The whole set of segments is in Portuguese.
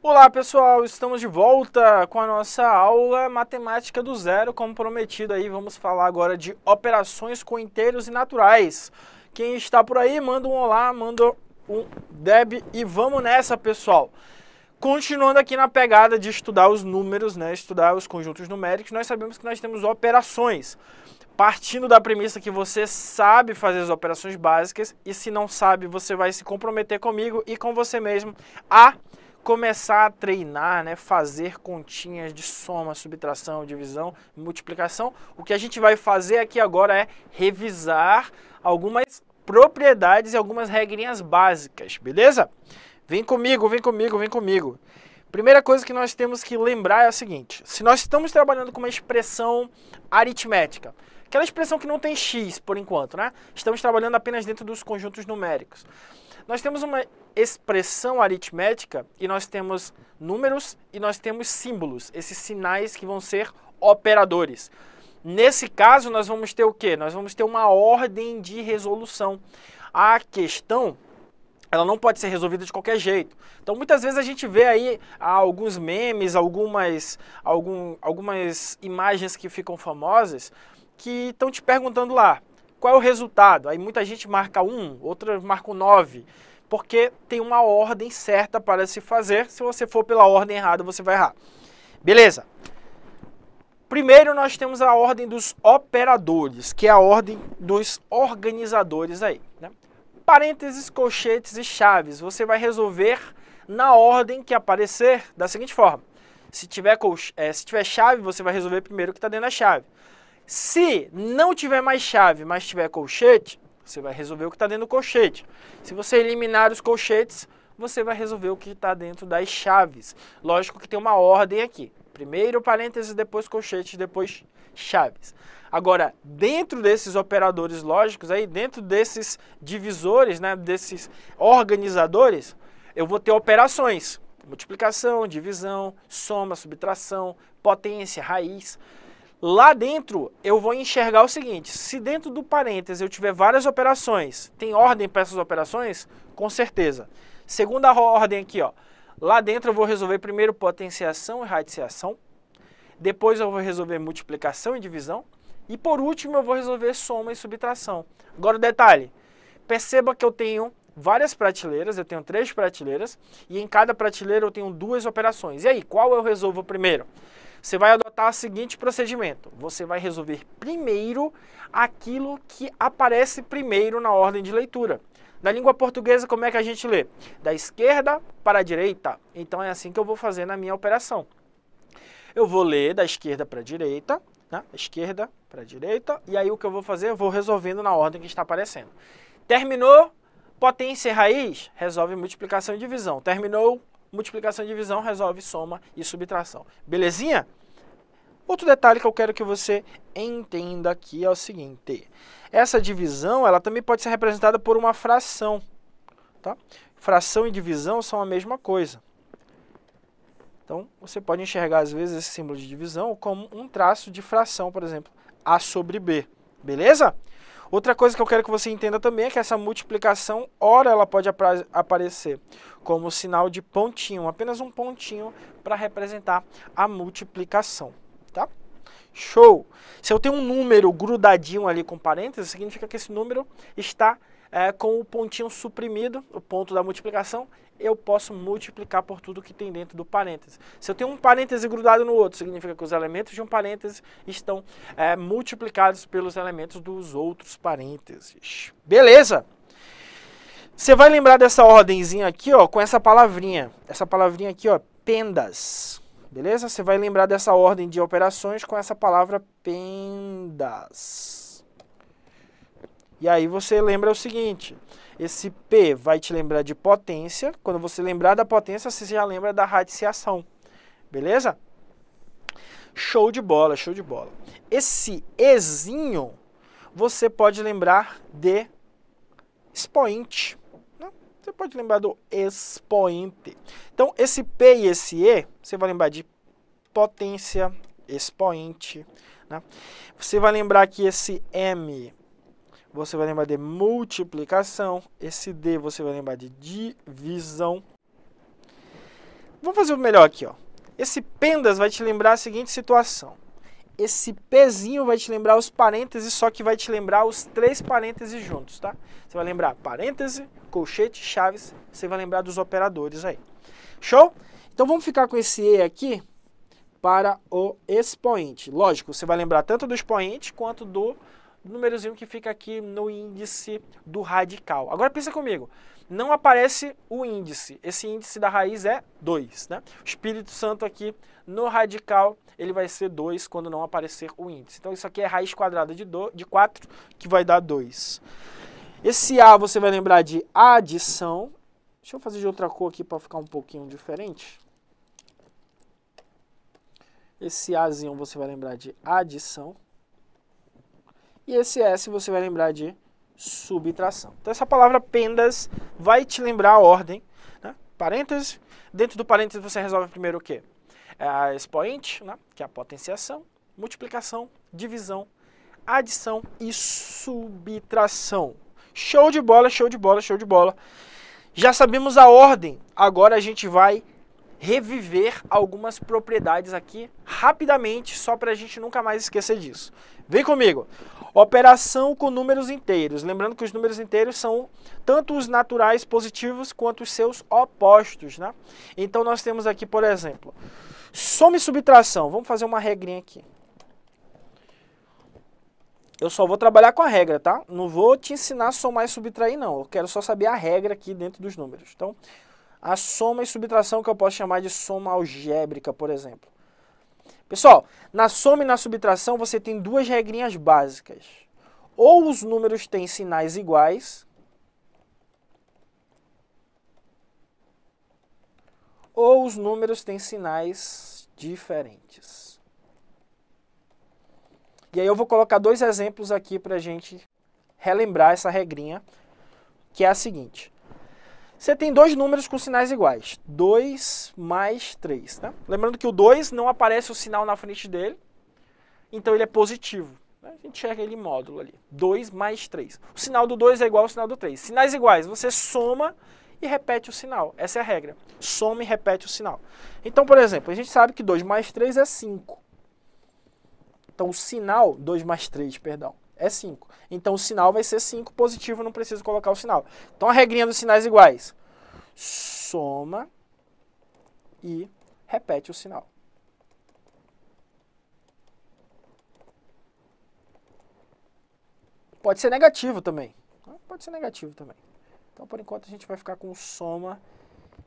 Olá pessoal, estamos de volta com a nossa aula Matemática do Zero, como prometido aí, vamos falar agora de operações com inteiros e naturais. Quem está por aí, manda um olá, manda um deb e vamos nessa pessoal. Continuando aqui na pegada de estudar os números, né, estudar os conjuntos numéricos, nós sabemos que nós temos operações. Partindo da premissa que você sabe fazer as operações básicas e se não sabe, você vai se comprometer comigo e com você mesmo a começar a treinar, né, fazer continhas de soma, subtração, divisão, multiplicação. O que a gente vai fazer aqui agora é revisar algumas propriedades e algumas regrinhas básicas, beleza? Vem comigo, vem comigo, vem comigo. Primeira coisa que nós temos que lembrar é a seguinte: se nós estamos trabalhando com uma expressão aritmética, aquela expressão que não tem x por enquanto, né? Estamos trabalhando apenas dentro dos conjuntos numéricos. Nós temos uma expressão aritmética e nós temos números e nós temos símbolos, esses sinais que vão ser operadores. Nesse caso, nós vamos ter o quê? Nós vamos ter uma ordem de resolução. A questão ela não pode ser resolvida de qualquer jeito. Então, muitas vezes a gente vê aí ah, alguns memes, algumas, algum, algumas imagens que ficam famosas que estão te perguntando lá, qual é o resultado? Aí muita gente marca 1, outra marca 9, porque tem uma ordem certa para se fazer. Se você for pela ordem errada, você vai errar. Beleza. Primeiro nós temos a ordem dos operadores, que é a ordem dos organizadores aí. Né? Parênteses, colchetes e chaves. Você vai resolver na ordem que aparecer da seguinte forma. Se tiver, é, se tiver chave, você vai resolver primeiro o que está dentro da chave. Se não tiver mais chave, mas tiver colchete, você vai resolver o que está dentro do colchete. Se você eliminar os colchetes, você vai resolver o que está dentro das chaves. Lógico que tem uma ordem aqui. Primeiro parênteses, depois colchetes, depois chaves. Agora, dentro desses operadores lógicos aí, dentro desses divisores, né, desses organizadores, eu vou ter operações: multiplicação, divisão, soma, subtração, potência, raiz. Lá dentro eu vou enxergar o seguinte: se dentro do parênteses eu tiver várias operações, tem ordem para essas operações? Com certeza. Segunda ordem aqui, ó. Lá dentro eu vou resolver primeiro potenciação e radiciação, depois eu vou resolver multiplicação e divisão, e por último eu vou resolver soma e subtração. Agora o detalhe, perceba que eu tenho várias prateleiras, eu tenho três prateleiras, e em cada prateleira eu tenho duas operações. E aí, qual eu resolvo primeiro? Você vai adotar o seguinte procedimento: você vai resolver primeiro aquilo que aparece primeiro na ordem de leitura. Na língua portuguesa, como é que a gente lê? Da esquerda para a direita. Então é assim que eu vou fazer na minha operação. Eu vou ler da esquerda para a direita, né? esquerda para a direita, e aí o que eu vou fazer? Eu vou resolvendo na ordem que está aparecendo. Terminou potência e raiz? Resolve multiplicação e divisão. Terminou multiplicação e divisão resolve soma e subtração. Belezinha? Outro detalhe que eu quero que você entenda aqui é o seguinte. Essa divisão ela também pode ser representada por uma fração. Tá? Fração e divisão são a mesma coisa. Então, você pode enxergar, às vezes, esse símbolo de divisão como um traço de fração, por exemplo, A sobre B. Beleza? Outra coisa que eu quero que você entenda também é que essa multiplicação, ora, ela pode aparecer como sinal de pontinho, apenas um pontinho para representar a multiplicação, tá? Show! Se eu tenho um número grudadinho ali com parênteses, significa que esse número está é, com o pontinho suprimido, o ponto da multiplicação, eu posso multiplicar por tudo que tem dentro do parêntese. Se eu tenho um parêntese grudado no outro, significa que os elementos de um parêntese estão é, multiplicados pelos elementos dos outros parênteses. Beleza! Você vai lembrar dessa ordemzinha aqui, ó, com essa palavrinha. Essa palavrinha aqui, ó, pendas. Beleza? Você vai lembrar dessa ordem de operações com essa palavra PENDAS. E aí você lembra o seguinte: esse P vai te lembrar de potência. Quando você lembrar da potência, você já lembra da radiciação. Beleza? Show de bola, show de bola. Esse Ezinho você pode lembrar de expoente. Você pode lembrar do expoente. Então, esse P e esse E, você vai lembrar de potência, expoente. Né? Você vai lembrar que esse M, você vai lembrar de multiplicação. Esse D, você vai lembrar de divisão. Vamos fazer o melhor aqui. Ó. Esse pendas vai te lembrar a seguinte situação. Esse pezinho vai te lembrar os parênteses, só que vai te lembrar os três parênteses juntos, tá? Você vai lembrar parêntese, Colchete, Chaves, você vai lembrar dos operadores aí. Show? Então vamos ficar com esse E aqui para o expoente. Lógico, você vai lembrar tanto do expoente quanto do númerozinho que fica aqui no índice do radical. Agora pensa comigo, não aparece o índice. Esse índice da raiz é 2, né? O Espírito Santo aqui no radical, ele vai ser 2 quando não aparecer o índice. Então isso aqui é raiz quadrada de, de 4, que vai dar 2. Esse A você vai lembrar de adição. Deixa eu fazer de outra cor aqui para ficar um pouquinho diferente. Esse Azinho você vai lembrar de adição. E esse S você vai lembrar de subtração. Então essa palavra pendas vai te lembrar a ordem. Né? Parênteses. Dentro do parênteses você resolve primeiro o quê? É a expoente, né? que é a potenciação, multiplicação, divisão, adição e subtração. Show de bola, show de bola, show de bola. Já sabemos a ordem. Agora a gente vai reviver algumas propriedades aqui rapidamente, só para a gente nunca mais esquecer disso. Vem comigo. Operação com números inteiros. Lembrando que os números inteiros são tanto os naturais positivos quanto os seus opostos, né? Então nós temos aqui, por exemplo, soma e subtração. Vamos fazer uma regrinha aqui eu só vou trabalhar com a regra, tá? Não vou te ensinar a somar e subtrair, não. Eu quero só saber a regra aqui dentro dos números. Então, a soma e subtração que eu posso chamar de soma algébrica, por exemplo. Pessoal, na soma e na subtração você tem duas regrinhas básicas. Ou os números têm sinais iguais, ou os números têm sinais diferentes. E aí eu vou colocar dois exemplos aqui para a gente relembrar essa regrinha, que é a seguinte. Você tem dois números com sinais iguais, 2 mais 3. Né? Lembrando que o 2 não aparece o sinal na frente dele, então ele é positivo. Né? A gente enxerga ele em módulo ali, 2 mais 3. O sinal do 2 é igual ao sinal do 3. Sinais iguais, você soma e repete o sinal. Essa é a regra, soma e repete o sinal. Então, por exemplo, a gente sabe que 2 mais 3 é 5. Então o sinal, 2 mais 3, perdão, é 5. Então o sinal vai ser 5 positivo, não preciso colocar o sinal. Então a regrinha dos sinais iguais. Soma e repete o sinal. Pode ser negativo também. Pode ser negativo também. Então, por enquanto, a gente vai ficar com soma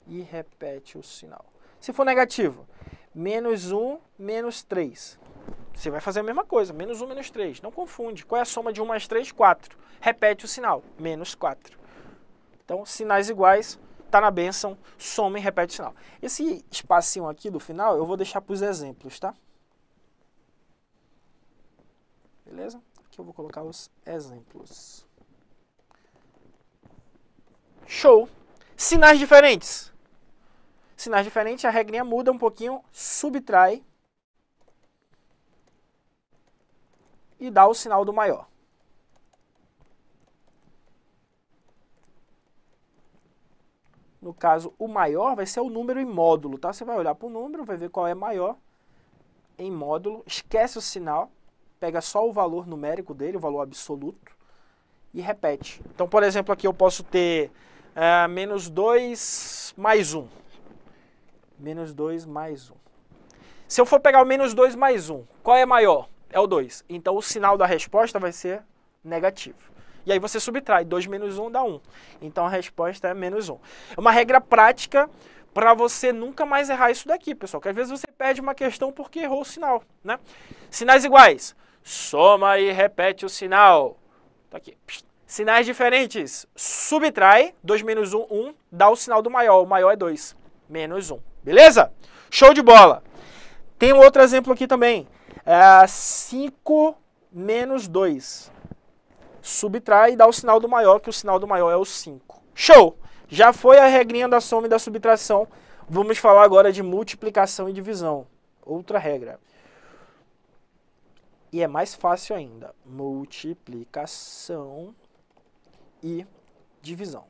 e repete o sinal. Se for negativo, menos 1, menos 3. Você vai fazer a mesma coisa, menos 1, menos 3. Não confunde. Qual é a soma de 1 mais 3? 4. Repete o sinal, menos 4. Então, sinais iguais, tá na bênção, soma e repete o sinal. Esse espacinho aqui do final eu vou deixar para os exemplos, tá? Beleza? Aqui eu vou colocar os exemplos. Show! Sinais diferentes. Sinais diferentes, a regrinha muda um pouquinho, subtrai e dá o sinal do maior. No caso, o maior vai ser o número em módulo, tá? Você vai olhar para o número, vai ver qual é maior em módulo, esquece o sinal, pega só o valor numérico dele, o valor absoluto, e repete. Então, por exemplo, aqui eu posso ter é, menos 2 mais 1. Um. Menos 2 mais 1. Um. Se eu for pegar o menos 2 mais 1, um, qual é maior? é o 2. Então o sinal da resposta vai ser negativo. E aí você subtrai 2 menos 1 um dá 1. Um. Então a resposta é menos 1. Um. É uma regra prática para você nunca mais errar isso daqui, pessoal. Porque às vezes você perde uma questão porque errou o sinal, né? Sinais iguais. Soma e repete o sinal. Tá aqui. Sinais diferentes. Subtrai 2 menos 1, 1, dá o sinal do maior. O maior é 2. Menos 1. Beleza? Show de bola! Tem um outro exemplo aqui também é 5 menos 2. Subtrai e dá o sinal do maior, que o sinal do maior é o 5. Show! Já foi a regrinha da soma e da subtração. Vamos falar agora de multiplicação e divisão. Outra regra. E é mais fácil ainda. Multiplicação e divisão.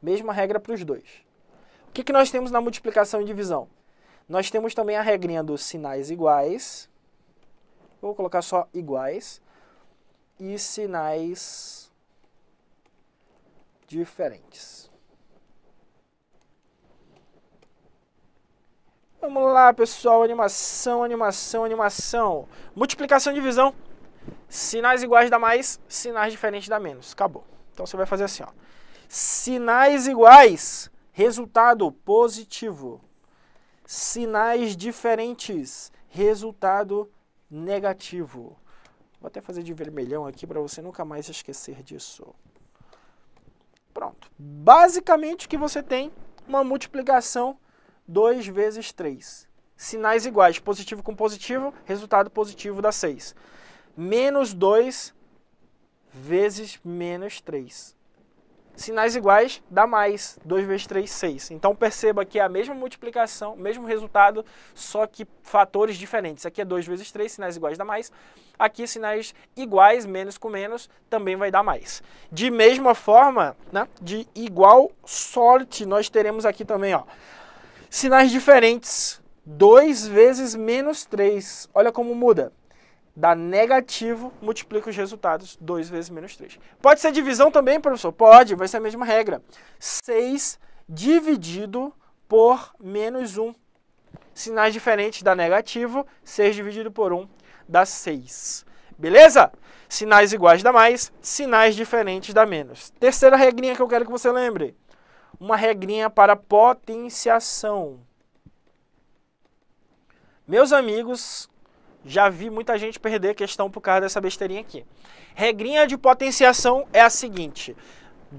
Mesma regra para os dois. O que, que nós temos na multiplicação e divisão? Nós temos também a regrinha dos sinais iguais eu vou colocar só iguais e sinais diferentes. Vamos lá, pessoal. Animação, animação, animação. Multiplicação e divisão. Sinais iguais dá mais, sinais diferentes dá menos. Acabou. Então você vai fazer assim, ó. Sinais iguais, resultado positivo. Sinais diferentes, resultado negativo negativo. Vou até fazer de vermelhão aqui para você nunca mais esquecer disso. Pronto. Basicamente que você tem uma multiplicação 2 vezes 3. Sinais iguais, positivo com positivo, resultado positivo dá 6. Menos 2 vezes menos 3 sinais iguais dá mais, 2 vezes 3, 6. Então perceba que é a mesma multiplicação, mesmo resultado, só que fatores diferentes. Aqui é 2 vezes 3, sinais iguais dá mais. Aqui sinais iguais, menos com menos, também vai dar mais. De mesma forma, né, de igual sorte, nós teremos aqui também ó, sinais diferentes. 2 vezes menos 3, olha como muda dá negativo, multiplica os resultados 2 vezes menos 3. Pode ser divisão também, professor? Pode, vai ser a mesma regra. 6 dividido por menos 1. Sinais diferentes dá negativo, 6 dividido por 1 dá 6. Beleza? Sinais iguais dá mais, sinais diferentes dá menos. Terceira regrinha que eu quero que você lembre. Uma regrinha para potenciação. Meus amigos, já vi muita gente perder questão por causa dessa besteirinha aqui. Regrinha de potenciação é a seguinte.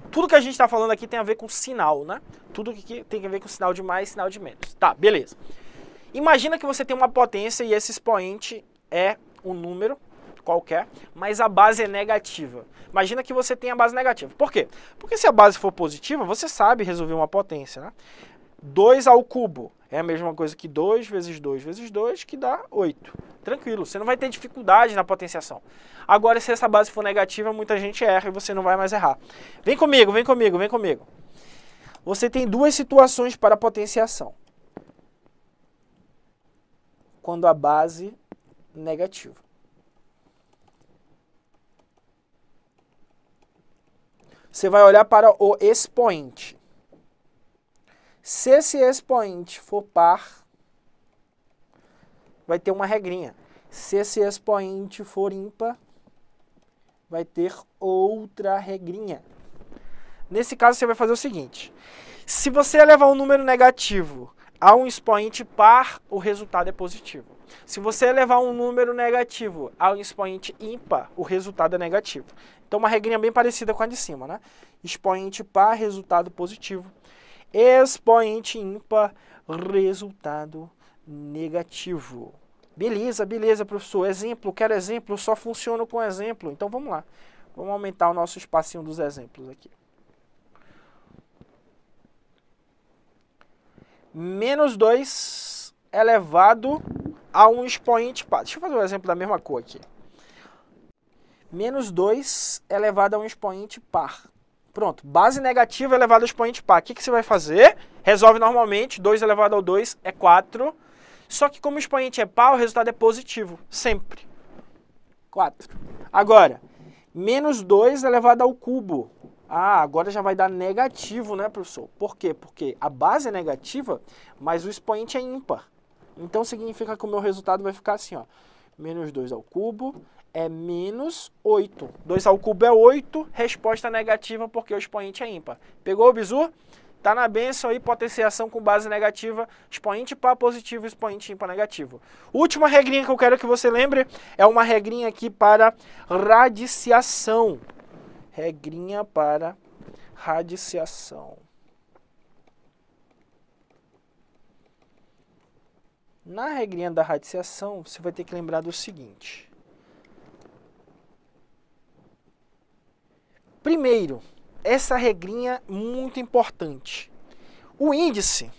Tudo que a gente está falando aqui tem a ver com sinal, né? Tudo que tem a ver com sinal de mais, sinal de menos. Tá, beleza. Imagina que você tem uma potência e esse expoente é um número qualquer, mas a base é negativa. Imagina que você tem a base negativa. Por quê? Porque se a base for positiva, você sabe resolver uma potência, né? 2 ao cubo é a mesma coisa que 2 vezes 2 vezes 2, que dá 8. Tranquilo, você não vai ter dificuldade na potenciação. Agora, se essa base for negativa, muita gente erra e você não vai mais errar. Vem comigo, vem comigo, vem comigo. Você tem duas situações para potenciação. Quando a base negativa. Você vai olhar para o expoente. Se esse expoente for par, vai ter uma regrinha. Se esse expoente for ímpar, vai ter outra regrinha. Nesse caso, você vai fazer o seguinte. Se você levar um número negativo a um expoente par, o resultado é positivo. Se você levar um número negativo a um expoente ímpar, o resultado é negativo. Então, uma regrinha bem parecida com a de cima, né? Expoente par, resultado positivo expoente ímpar, resultado negativo. Beleza, beleza, professor. Exemplo, quero exemplo, só funciona com exemplo. Então vamos lá. Vamos aumentar o nosso espacinho dos exemplos aqui. Menos 2 elevado a um expoente par. Deixa eu fazer um exemplo da mesma cor aqui. Menos 2 elevado a um expoente par. Pronto, base negativa elevada ao expoente par. O que, que você vai fazer? Resolve normalmente, 2 elevado ao 2 é 4. Só que como o expoente é par, o resultado é positivo, sempre. 4. Agora, menos 2 elevado ao cubo. Ah, agora já vai dar negativo, né, professor? Por quê? Porque a base é negativa, mas o expoente é ímpar. Então significa que o meu resultado vai ficar assim, ó. Menos 2 ao cubo é menos 8. 2 ao cubo é 8, resposta negativa porque o expoente é ímpar. Pegou o bizu? Tá na benção aí, potenciação com base negativa, expoente par positivo, expoente ímpar negativo. Última regrinha que eu quero que você lembre é uma regrinha aqui para radiciação. Regrinha para radiciação. Na regrinha da radiciação, você vai ter que lembrar do seguinte. Primeiro, essa regrinha é muito importante. O índice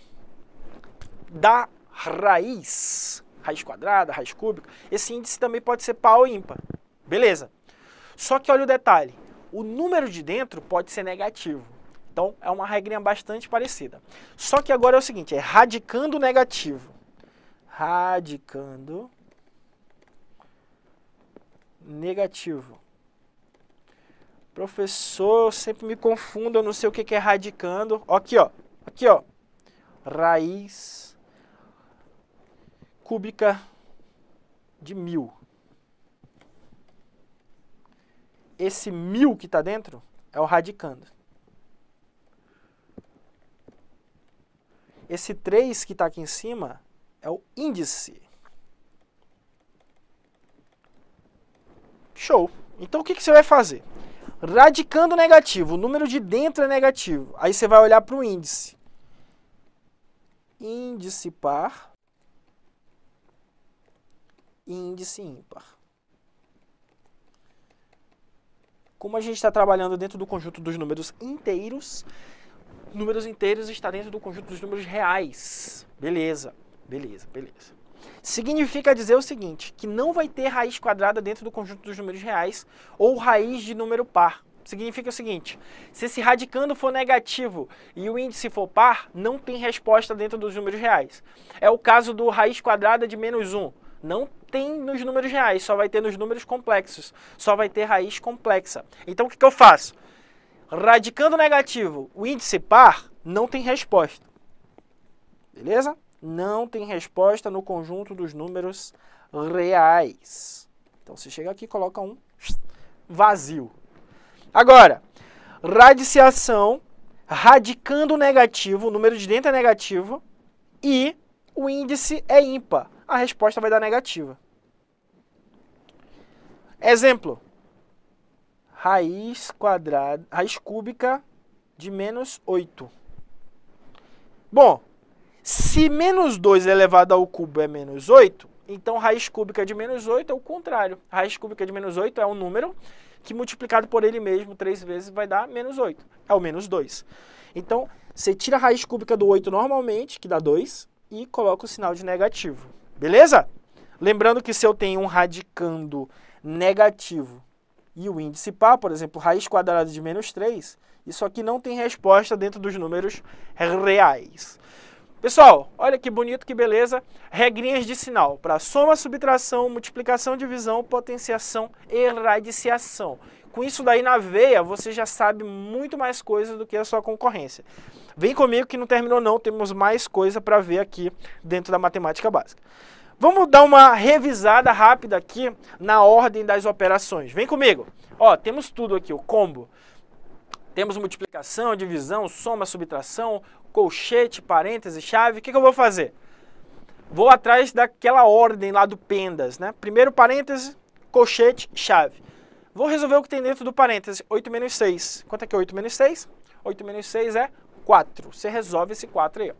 da raiz, raiz quadrada, raiz cúbica, esse índice também pode ser par ou ímpar. Beleza. Só que olha o detalhe, o número de dentro pode ser negativo. Então é uma regrinha bastante parecida. Só que agora é o seguinte, é radicando negativo. Radicando negativo. Professor, eu sempre me confundo, eu não sei o que, é radicando. Aqui, ó. Aqui, ó. Raiz cúbica de mil. Esse mil que está dentro é o radicando. Esse 3 que está aqui em cima é o índice. Show. Então o que, que você vai fazer? Radicando negativo, o número de dentro é negativo. Aí você vai olhar para o índice. Índice par. Índice ímpar. Como a gente está trabalhando dentro do conjunto dos números inteiros, números inteiros está dentro do conjunto dos números reais. Beleza, beleza, beleza. Significa dizer o seguinte, que não vai ter raiz quadrada dentro do conjunto dos números reais ou raiz de número par. Significa o seguinte, se esse radicando for negativo e o índice for par, não tem resposta dentro dos números reais. É o caso do raiz quadrada de menos 1. Não tem nos números reais, só vai ter nos números complexos. Só vai ter raiz complexa. Então o que, que eu faço? Radicando negativo, o índice par, não tem resposta. Beleza? não tem resposta no conjunto dos números reais. Então você chega aqui e coloca um vazio. Agora, radiciação, radicando negativo, o número de dentro é negativo e o índice é ímpar. A resposta vai dar negativa. Exemplo: raiz quadrada, raiz cúbica de menos 8. Bom, se menos 2 elevado é ao cubo é menos 8, então raiz cúbica de menos 8 é o contrário. Raiz cúbica de menos 8 é um número que multiplicado por ele mesmo três vezes vai dar menos 8. É o menos 2. Então, você tira a raiz cúbica do 8 normalmente, que dá 2, e coloca o sinal de negativo. Beleza? Lembrando que se eu tenho um radicando negativo e o índice par, por exemplo, raiz quadrada de menos 3, isso aqui não tem resposta dentro dos números reais. Pessoal, olha que bonito, que beleza. Regrinhas de sinal para soma, subtração, multiplicação, divisão, potenciação e radiciação. Com isso daí na veia, você já sabe muito mais coisas do que a sua concorrência. Vem comigo que não terminou não, temos mais coisa para ver aqui dentro da matemática básica. Vamos dar uma revisada rápida aqui na ordem das operações. Vem comigo. Ó, temos tudo aqui, o combo. Temos multiplicação, divisão, soma, subtração, colchete, parêntese, chave. O que, que eu vou fazer? Vou atrás daquela ordem lá do pendas, né? Primeiro parêntese, colchete, chave. Vou resolver o que tem dentro do parêntese. 8 menos 6. Quanto é que é 8 menos 6? 8 menos 6 é 4. Você resolve esse 4 aí. Ó.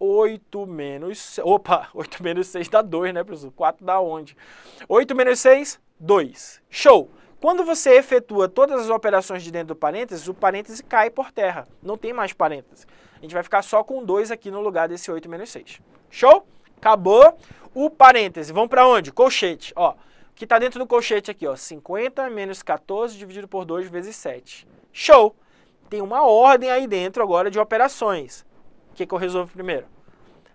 8 menos... Opa! 8 menos 6 dá 2, né, professor? 4 dá onde? 8 menos 6, 2. Show! Quando você efetua todas as operações de dentro do parênteses, o parêntese cai por terra. Não tem mais parênteses. A gente vai ficar só com 2 aqui no lugar desse 8 menos 6. Show? Acabou o parêntese. Vamos para onde? Colchete. Ó, que está dentro do colchete aqui, ó. 50 menos 14 dividido por 2 vezes 7. Show! Tem uma ordem aí dentro agora de operações. O que, que eu resolvo primeiro?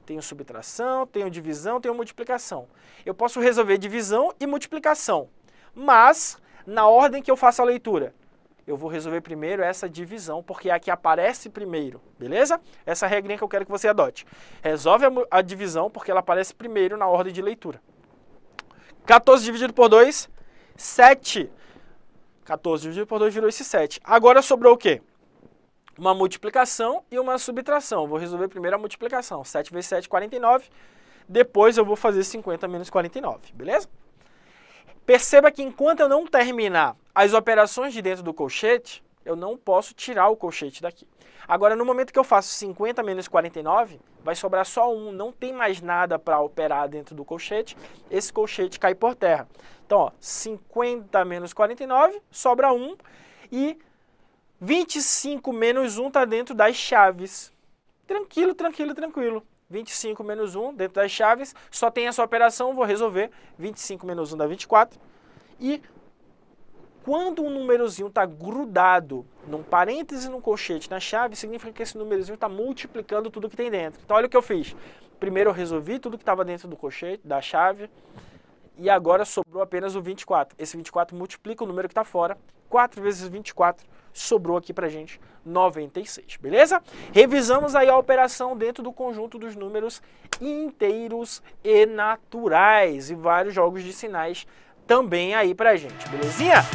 Tenho subtração, tenho divisão, tenho multiplicação. Eu posso resolver divisão e multiplicação. Mas na ordem que eu faço a leitura? Eu vou resolver primeiro essa divisão, porque é a que aparece primeiro, beleza? Essa regrinha que eu quero que você adote. Resolve a, divisão, porque ela aparece primeiro na ordem de leitura. 14 dividido por 2, 7. 14 dividido por 2 virou esse 7. Agora sobrou o quê? Uma multiplicação e uma subtração. Vou resolver primeiro a multiplicação. 7 vezes 7, 49. Depois eu vou fazer 50 menos 49, beleza? Perceba que enquanto eu não terminar as operações de dentro do colchete, eu não posso tirar o colchete daqui. Agora, no momento que eu faço 50 menos 49, vai sobrar só um, não tem mais nada para operar dentro do colchete, esse colchete cai por terra. Então, ó, 50 menos 49, sobra um e 25 menos 1 está dentro das chaves. Tranquilo, tranquilo, tranquilo. 25 menos 1 dentro das chaves, só tem essa operação, vou resolver, 25 menos 1 dá 24. E quando um númerozinho está grudado num parêntese, num colchete, na chave, significa que esse númerozinho está multiplicando tudo que tem dentro. Então olha o que eu fiz. Primeiro eu resolvi tudo que estava dentro do colchete, da chave, e agora sobrou apenas o 24. Esse 24 multiplica o número que está fora, 4 vezes 24 sobrou aqui para gente 96, beleza? Revisamos aí a operação dentro do conjunto dos números inteiros e naturais e vários jogos de sinais também aí para gente, belezinha?